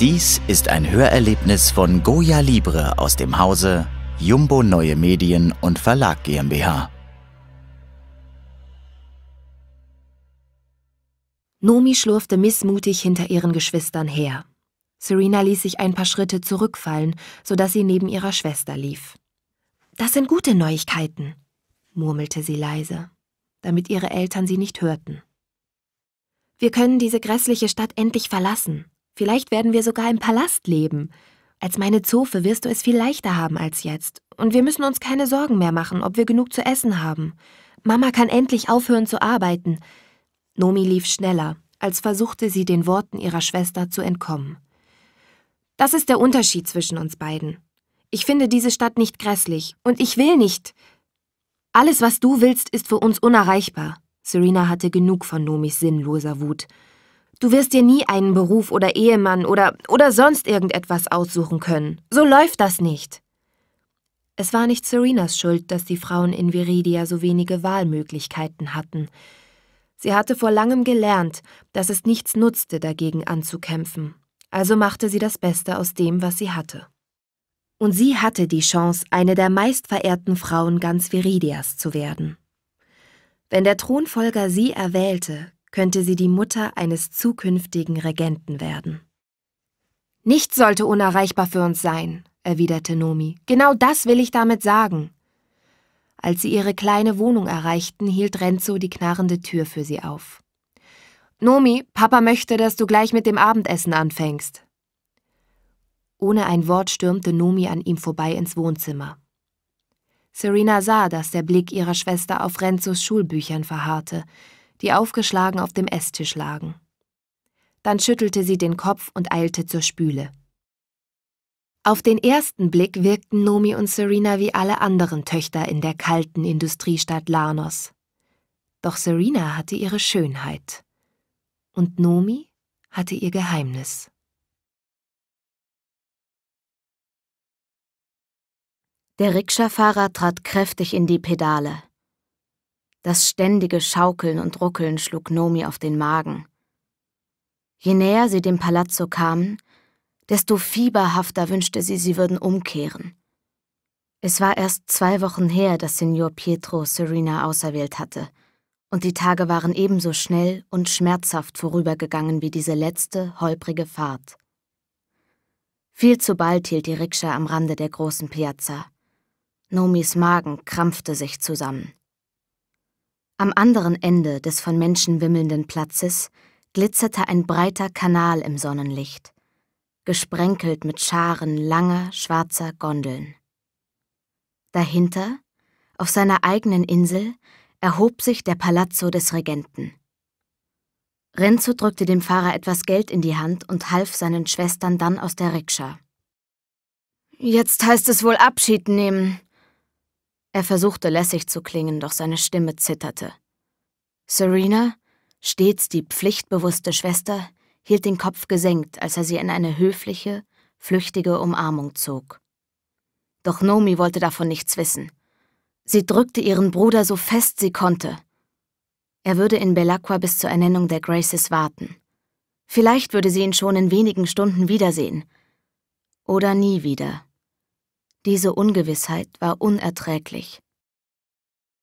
Dies ist ein Hörerlebnis von Goya Libre aus dem Hause Jumbo Neue Medien und Verlag GmbH. Nomi schlurfte missmutig hinter ihren Geschwistern her. Serena ließ sich ein paar Schritte zurückfallen, sodass sie neben ihrer Schwester lief. Das sind gute Neuigkeiten, murmelte sie leise, damit ihre Eltern sie nicht hörten. Wir können diese grässliche Stadt endlich verlassen. Vielleicht werden wir sogar im Palast leben. Als meine Zofe wirst du es viel leichter haben als jetzt. Und wir müssen uns keine Sorgen mehr machen, ob wir genug zu essen haben. Mama kann endlich aufhören zu arbeiten. Nomi lief schneller, als versuchte sie den Worten ihrer Schwester zu entkommen. Das ist der Unterschied zwischen uns beiden. Ich finde diese Stadt nicht grässlich und ich will nicht. Alles, was du willst, ist für uns unerreichbar. Serena hatte genug von Nomis sinnloser Wut. Du wirst dir nie einen Beruf oder Ehemann oder, oder sonst irgendetwas aussuchen können. So läuft das nicht. Es war nicht Serenas Schuld, dass die Frauen in Viridia so wenige Wahlmöglichkeiten hatten. Sie hatte vor langem gelernt, dass es nichts nutzte, dagegen anzukämpfen. Also machte sie das Beste aus dem, was sie hatte. Und sie hatte die Chance, eine der meistverehrten Frauen ganz Viridias zu werden. Wenn der Thronfolger sie erwählte, könnte sie die Mutter eines zukünftigen Regenten werden. Nichts sollte unerreichbar für uns sein, erwiderte Nomi. Genau das will ich damit sagen. Als sie ihre kleine Wohnung erreichten, hielt Renzo die knarrende Tür für sie auf. Nomi, Papa möchte, dass du gleich mit dem Abendessen anfängst. Ohne ein Wort stürmte Nomi an ihm vorbei ins Wohnzimmer. Serena sah, dass der Blick ihrer Schwester auf Renzos Schulbüchern verharrte, die aufgeschlagen auf dem Esstisch lagen. Dann schüttelte sie den Kopf und eilte zur Spüle. Auf den ersten Blick wirkten Nomi und Serena wie alle anderen Töchter in der kalten Industriestadt Lanos. Doch Serena hatte ihre Schönheit. Und Nomi hatte ihr Geheimnis. Der Rikscha-Fahrer trat kräftig in die Pedale. Das ständige Schaukeln und Ruckeln schlug Nomi auf den Magen. Je näher sie dem Palazzo kamen, desto fieberhafter wünschte sie, sie würden umkehren. Es war erst zwei Wochen her, dass Signor Pietro Serena auserwählt hatte, und die Tage waren ebenso schnell und schmerzhaft vorübergegangen wie diese letzte, holprige Fahrt. Viel zu bald hielt die Rikscha am Rande der großen Piazza. Nomis Magen krampfte sich zusammen. Am anderen Ende des von Menschen wimmelnden Platzes glitzerte ein breiter Kanal im Sonnenlicht, gesprenkelt mit Scharen langer, schwarzer Gondeln. Dahinter, auf seiner eigenen Insel, erhob sich der Palazzo des Regenten. Renzo drückte dem Fahrer etwas Geld in die Hand und half seinen Schwestern dann aus der Rikscha. Jetzt heißt es wohl Abschied nehmen, er versuchte lässig zu klingen, doch seine Stimme zitterte. Serena, stets die pflichtbewusste Schwester, hielt den Kopf gesenkt, als er sie in eine höfliche, flüchtige Umarmung zog. Doch Nomi wollte davon nichts wissen. Sie drückte ihren Bruder so fest sie konnte. Er würde in Belacqua bis zur Ernennung der Graces warten. Vielleicht würde sie ihn schon in wenigen Stunden wiedersehen. Oder nie wieder. Diese Ungewissheit war unerträglich.